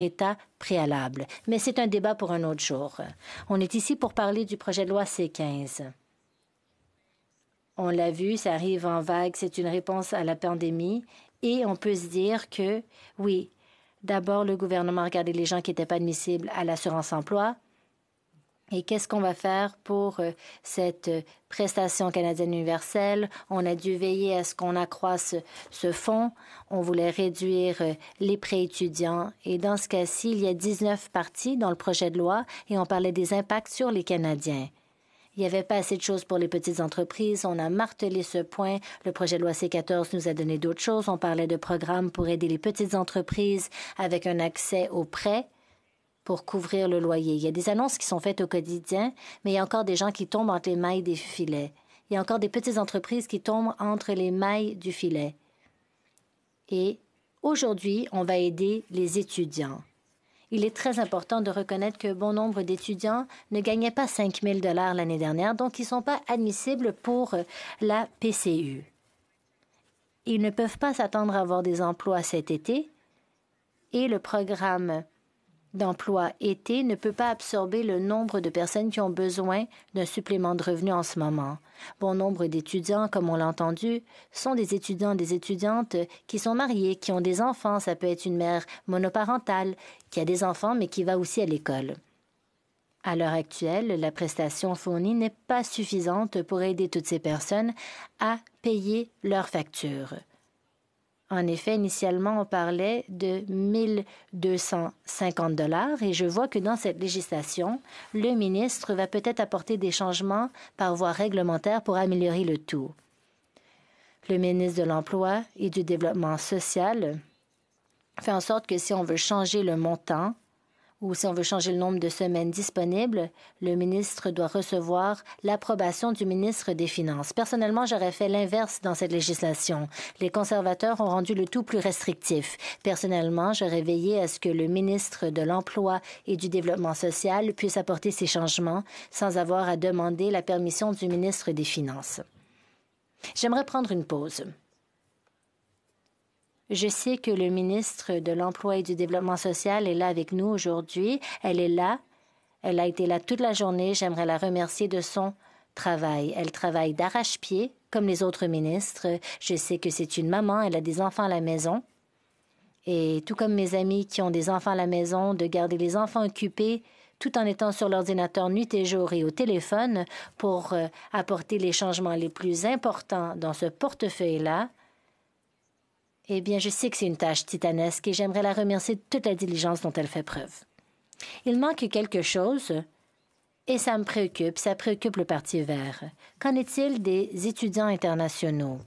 état préalable. Mais c'est un débat pour un autre jour. On est ici pour parler du projet de loi C-15. On l'a vu, ça arrive en vague, c'est une réponse à la pandémie et on peut se dire que, oui, d'abord, le gouvernement a regardé les gens qui n'étaient pas admissibles à l'assurance-emploi, et qu'est-ce qu'on va faire pour euh, cette euh, prestation canadienne universelle? On a dû veiller à ce qu'on accroisse ce fonds. On voulait réduire euh, les prêts étudiants. Et dans ce cas-ci, il y a 19 parties dans le projet de loi et on parlait des impacts sur les Canadiens. Il n'y avait pas assez de choses pour les petites entreprises. On a martelé ce point. Le projet de loi C14 nous a donné d'autres choses. On parlait de programmes pour aider les petites entreprises avec un accès aux prêts pour couvrir le loyer. Il y a des annonces qui sont faites au quotidien, mais il y a encore des gens qui tombent entre les mailles des filets. Il y a encore des petites entreprises qui tombent entre les mailles du filet. Et aujourd'hui, on va aider les étudiants. Il est très important de reconnaître que bon nombre d'étudiants ne gagnaient pas 5 000 l'année dernière, donc ils ne sont pas admissibles pour la PCU. Ils ne peuvent pas s'attendre à avoir des emplois cet été et le programme d'emploi été ne peut pas absorber le nombre de personnes qui ont besoin d'un supplément de revenus en ce moment. Bon nombre d'étudiants, comme on l'a entendu, sont des étudiants, des étudiantes qui sont mariés, qui ont des enfants. Ça peut être une mère monoparentale qui a des enfants mais qui va aussi à l'école. À l'heure actuelle, la prestation fournie n'est pas suffisante pour aider toutes ces personnes à payer leurs factures. En effet, initialement, on parlait de 1250 dollars et je vois que dans cette législation, le ministre va peut-être apporter des changements par voie réglementaire pour améliorer le tout. Le ministre de l'Emploi et du Développement social fait en sorte que si on veut changer le montant ou si on veut changer le nombre de semaines disponibles, le ministre doit recevoir l'approbation du ministre des Finances. Personnellement, j'aurais fait l'inverse dans cette législation. Les conservateurs ont rendu le tout plus restrictif. Personnellement, j'aurais veillé à ce que le ministre de l'Emploi et du Développement social puisse apporter ces changements sans avoir à demander la permission du ministre des Finances. J'aimerais prendre une pause. Je sais que le ministre de l'Emploi et du Développement social est là avec nous aujourd'hui. Elle est là. Elle a été là toute la journée. J'aimerais la remercier de son travail. Elle travaille d'arrache-pied, comme les autres ministres. Je sais que c'est une maman. Elle a des enfants à la maison. Et tout comme mes amis qui ont des enfants à la maison, de garder les enfants occupés tout en étant sur l'ordinateur nuit et jour et au téléphone pour euh, apporter les changements les plus importants dans ce portefeuille-là, eh bien, je sais que c'est une tâche titanesque et j'aimerais la remercier de toute la diligence dont elle fait preuve. Il manque quelque chose et ça me préoccupe, ça préoccupe le Parti vert. Qu'en est-il des étudiants internationaux?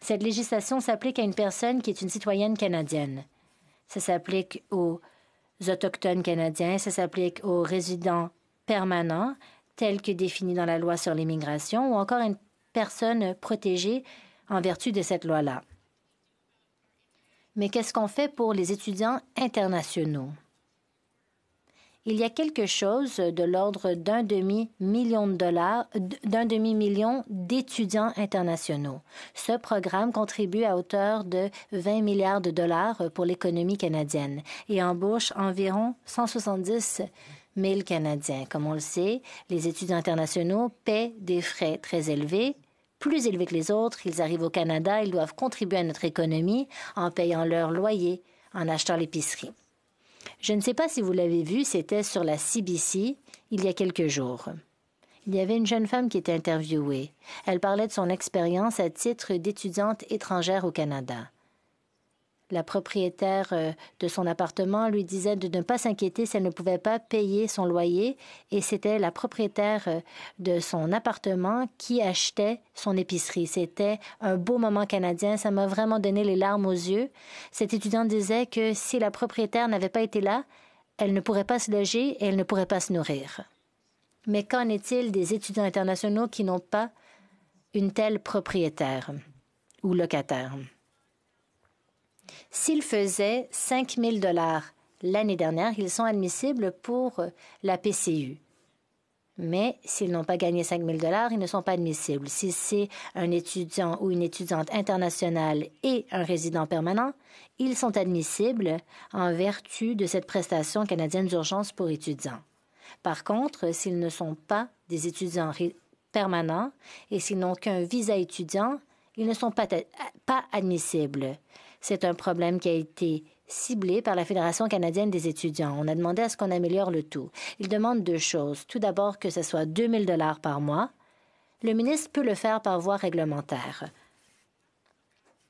Cette législation s'applique à une personne qui est une citoyenne canadienne. Ça s'applique aux autochtones canadiens, ça s'applique aux résidents permanents, tels que définis dans la loi sur l'immigration, ou encore à une personne protégée en vertu de cette loi-là. Mais qu'est-ce qu'on fait pour les étudiants internationaux? Il y a quelque chose de l'ordre d'un demi-million de dollars, d'un demi-million d'étudiants internationaux. Ce programme contribue à hauteur de 20 milliards de dollars pour l'économie canadienne et embauche environ 170 000 Canadiens. Comme on le sait, les étudiants internationaux paient des frais très élevés plus élevés que les autres. Ils arrivent au Canada, ils doivent contribuer à notre économie en payant leur loyer, en achetant l'épicerie. Je ne sais pas si vous l'avez vu, c'était sur la CBC il y a quelques jours. Il y avait une jeune femme qui était interviewée. Elle parlait de son expérience à titre d'étudiante étrangère au Canada. La propriétaire euh, de son appartement lui disait de ne pas s'inquiéter si elle ne pouvait pas payer son loyer et c'était la propriétaire euh, de son appartement qui achetait son épicerie. C'était un beau moment canadien, ça m'a vraiment donné les larmes aux yeux. Cet étudiant disait que si la propriétaire n'avait pas été là, elle ne pourrait pas se loger et elle ne pourrait pas se nourrir. Mais qu'en est-il des étudiants internationaux qui n'ont pas une telle propriétaire ou locataire? S'ils faisaient 5 000 dollars l'année dernière, ils sont admissibles pour euh, la PCU. Mais s'ils n'ont pas gagné 5 000 dollars, ils ne sont pas admissibles. Si c'est un étudiant ou une étudiante internationale et un résident permanent, ils sont admissibles en vertu de cette prestation canadienne d'urgence pour étudiants. Par contre, s'ils ne sont pas des étudiants permanents et s'ils n'ont qu'un visa étudiant, ils ne sont pas euh, admissibles. C'est un problème qui a été ciblé par la Fédération canadienne des étudiants. On a demandé à ce qu'on améliore le tout. Il demande deux choses. Tout d'abord, que ce soit 2000 dollars par mois. Le ministre peut le faire par voie réglementaire.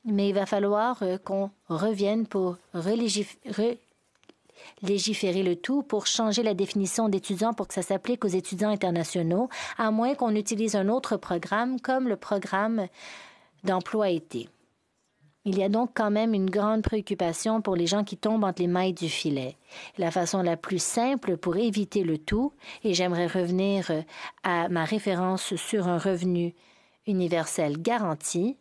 Mais il va falloir euh, qu'on revienne pour légiférer le tout, pour changer la définition d'étudiant pour que ça s'applique aux étudiants internationaux, à moins qu'on utilise un autre programme comme le programme d'emploi été. Il y a donc quand même une grande préoccupation pour les gens qui tombent entre les mailles du filet. La façon la plus simple pour éviter le tout, et j'aimerais revenir euh, à ma référence sur un revenu universel garanti,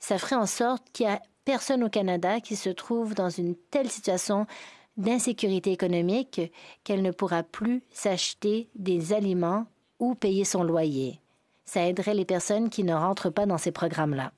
ça ferait en sorte qu'il n'y a personne au Canada qui se trouve dans une telle situation d'insécurité économique qu'elle ne pourra plus s'acheter des aliments ou payer son loyer. Ça aiderait les personnes qui ne rentrent pas dans ces programmes-là.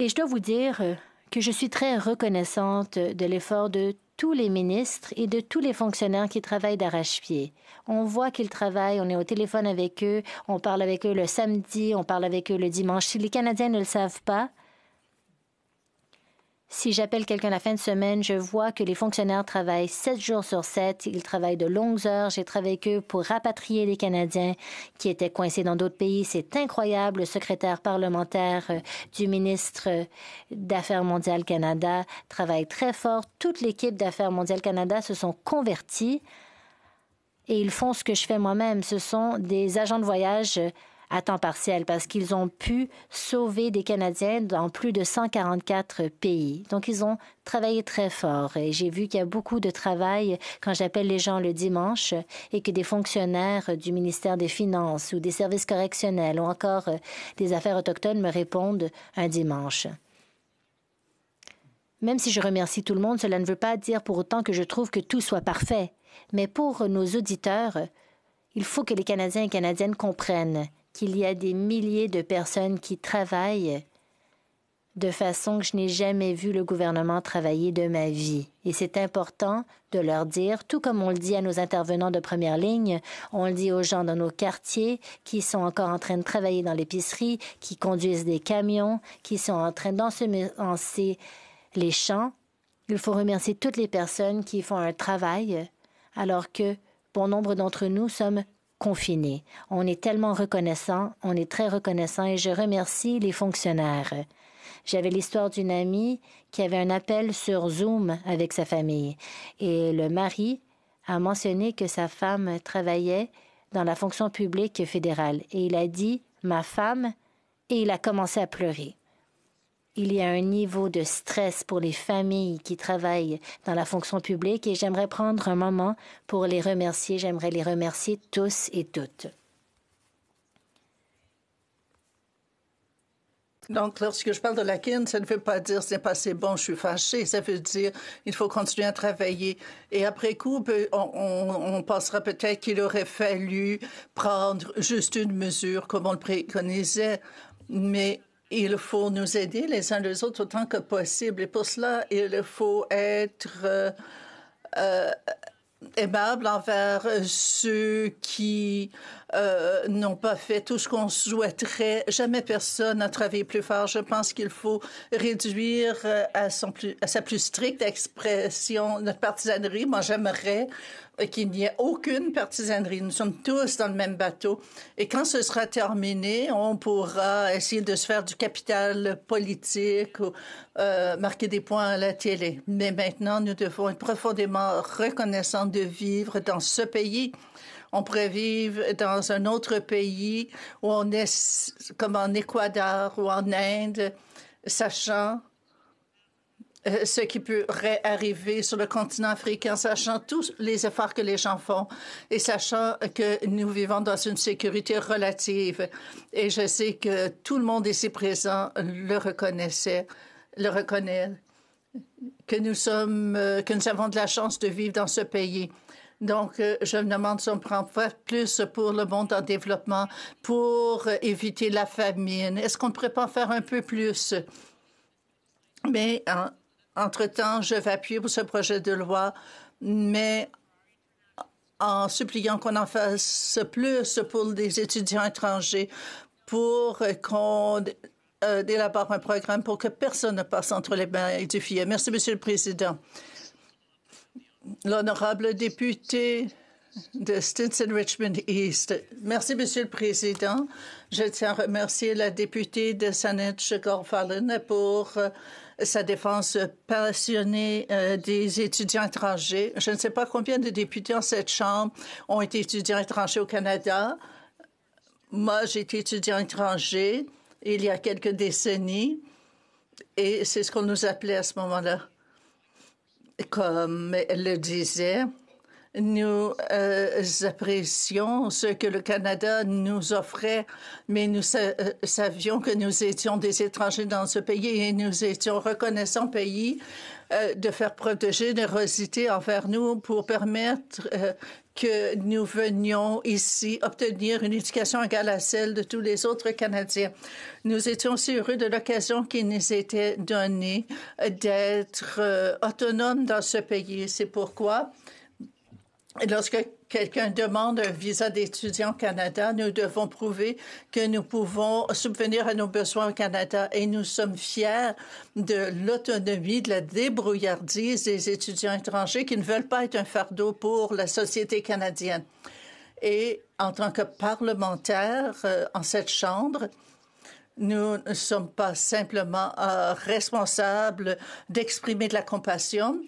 Et je dois vous dire euh, que je suis très reconnaissante de l'effort de tous les ministres et de tous les fonctionnaires qui travaillent d'arrache-pied. On voit qu'ils travaillent, on est au téléphone avec eux, on parle avec eux le samedi, on parle avec eux le dimanche. Si les Canadiens ne le savent pas, si j'appelle quelqu'un la fin de semaine, je vois que les fonctionnaires travaillent sept jours sur sept. Ils travaillent de longues heures. J'ai travaillé avec eux pour rapatrier les Canadiens qui étaient coincés dans d'autres pays. C'est incroyable. Le secrétaire parlementaire euh, du ministre euh, d'Affaires mondiales Canada travaille très fort. Toute l'équipe d'Affaires mondiales Canada se sont convertis et ils font ce que je fais moi-même. Ce sont des agents de voyage à temps partiel parce qu'ils ont pu sauver des Canadiens dans plus de 144 pays. Donc, ils ont travaillé très fort et j'ai vu qu'il y a beaucoup de travail quand j'appelle les gens le dimanche et que des fonctionnaires du ministère des Finances ou des services correctionnels ou encore euh, des affaires autochtones me répondent un dimanche. Même si je remercie tout le monde, cela ne veut pas dire pour autant que je trouve que tout soit parfait. Mais pour nos auditeurs, il faut que les Canadiens et Canadiennes comprennent qu'il y a des milliers de personnes qui travaillent de façon que je n'ai jamais vu le gouvernement travailler de ma vie. Et c'est important de leur dire, tout comme on le dit à nos intervenants de première ligne, on le dit aux gens dans nos quartiers qui sont encore en train de travailler dans l'épicerie, qui conduisent des camions, qui sont en train d'ensemencer les champs. Il faut remercier toutes les personnes qui font un travail, alors que bon nombre d'entre nous sommes Confiné, On est tellement reconnaissant, on est très reconnaissant et je remercie les fonctionnaires. J'avais l'histoire d'une amie qui avait un appel sur Zoom avec sa famille et le mari a mentionné que sa femme travaillait dans la fonction publique fédérale et il a dit ma femme et il a commencé à pleurer il y a un niveau de stress pour les familles qui travaillent dans la fonction publique et j'aimerais prendre un moment pour les remercier. J'aimerais les remercier tous et toutes. Donc, lorsque je parle de la kin, ça ne veut pas dire c'est pas assez bon, je suis fâchée, Ça veut dire il faut continuer à travailler. Et après coup, on, on pensera peut-être qu'il aurait fallu prendre juste une mesure comme on le préconisait. Mais il faut nous aider les uns les autres autant que possible. Et pour cela, il faut être euh, euh, aimable envers ceux qui euh, n'ont pas fait tout ce qu'on souhaiterait. Jamais personne n'a travaillé plus fort. Je pense qu'il faut réduire euh, à, sa plus stricte expression notre partisanerie. Moi, j'aimerais qu'il n'y ait aucune partisanerie. Nous sommes tous dans le même bateau. Et quand ce sera terminé, on pourra essayer de se faire du capital politique ou euh, marquer des points à la télé. Mais maintenant, nous devons être profondément reconnaissants de vivre dans ce pays. On pourrait vivre dans un autre pays où on est comme en Équateur ou en Inde, sachant euh, ce qui pourrait arriver sur le continent africain, sachant tous les efforts que les gens font et sachant que nous vivons dans une sécurité relative. Et je sais que tout le monde ici présent le reconnaissait, le reconnaît, que nous sommes, euh, que nous avons de la chance de vivre dans ce pays. Donc, euh, je me demande si on prend pas plus pour le monde en développement, pour euh, éviter la famine. Est-ce qu'on ne pourrait pas en faire un peu plus? Mais entre-temps, je vais appuyer pour ce projet de loi, mais en suppliant qu'on en fasse plus pour les étudiants étrangers, pour euh, qu'on élabore un programme pour que personne ne passe entre les mains du filet. Merci, Monsieur le Président. L'honorable député de Stinson Richmond East. Merci, Monsieur le Président. Je tiens à remercier la députée de Saanich Gorfallen pour euh, sa défense passionnée euh, des étudiants étrangers. Je ne sais pas combien de députés en cette Chambre ont été étudiants étrangers au Canada. Moi, j'ai été étudiant étranger il y a quelques décennies et c'est ce qu'on nous appelait à ce moment-là comme le disait, nous euh, apprécions ce que le Canada nous offrait, mais nous euh, savions que nous étions des étrangers dans ce pays et nous étions reconnaissants pays euh, de faire preuve de générosité envers nous pour permettre euh, que nous venions ici obtenir une éducation égale à celle de tous les autres Canadiens. Nous étions aussi heureux de l'occasion qui nous était donnée d'être euh, autonomes dans ce pays. C'est pourquoi lorsque quelqu'un demande un visa d'étudiant au Canada, nous devons prouver que nous pouvons subvenir à nos besoins au Canada et nous sommes fiers de l'autonomie, de la débrouillardise des étudiants étrangers qui ne veulent pas être un fardeau pour la société canadienne. Et en tant que parlementaire euh, en cette Chambre, nous ne sommes pas simplement euh, responsables d'exprimer de la compassion,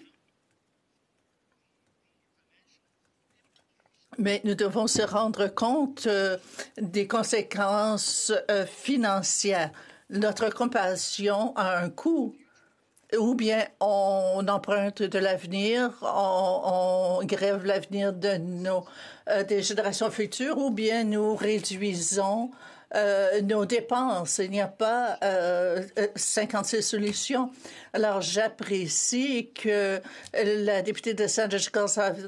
Mais nous devons se rendre compte euh, des conséquences euh, financières. Notre compassion a un coût. Ou bien on emprunte de l'avenir, on, grève l'avenir de nos euh, des générations futures, ou bien nous réduisons euh, nos dépenses. Il n'y a pas 56 euh, euh, solutions. Alors, j'apprécie que la députée de saint jacques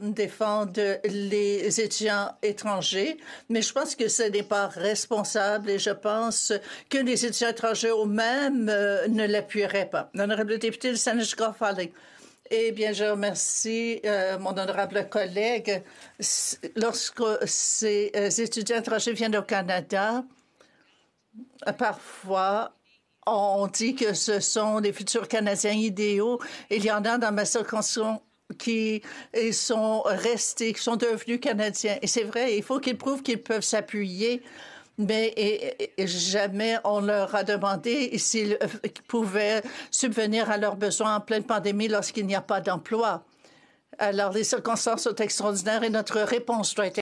défende les étudiants étrangers, mais je pense que ce n'est pas responsable et je pense que les étudiants étrangers eux-mêmes ne l'appuieraient pas. L'honorable député de saint jacques Eh bien, je remercie mon honorable collègue. Lorsque ces étudiants étrangers viennent au Canada, euh, parfois, on dit que ce sont des futurs Canadiens idéaux. Il y en a dans ma circonscription qui sont restés, qui sont devenus Canadiens. Et c'est vrai, il faut qu'ils prouvent qu'ils peuvent s'appuyer. Mais et, jamais on leur a demandé s'ils euh, pouvaient subvenir à leurs besoins en pleine pandémie lorsqu'il n'y a pas d'emploi. Alors, les circonstances sont extraordinaires et notre réponse doit être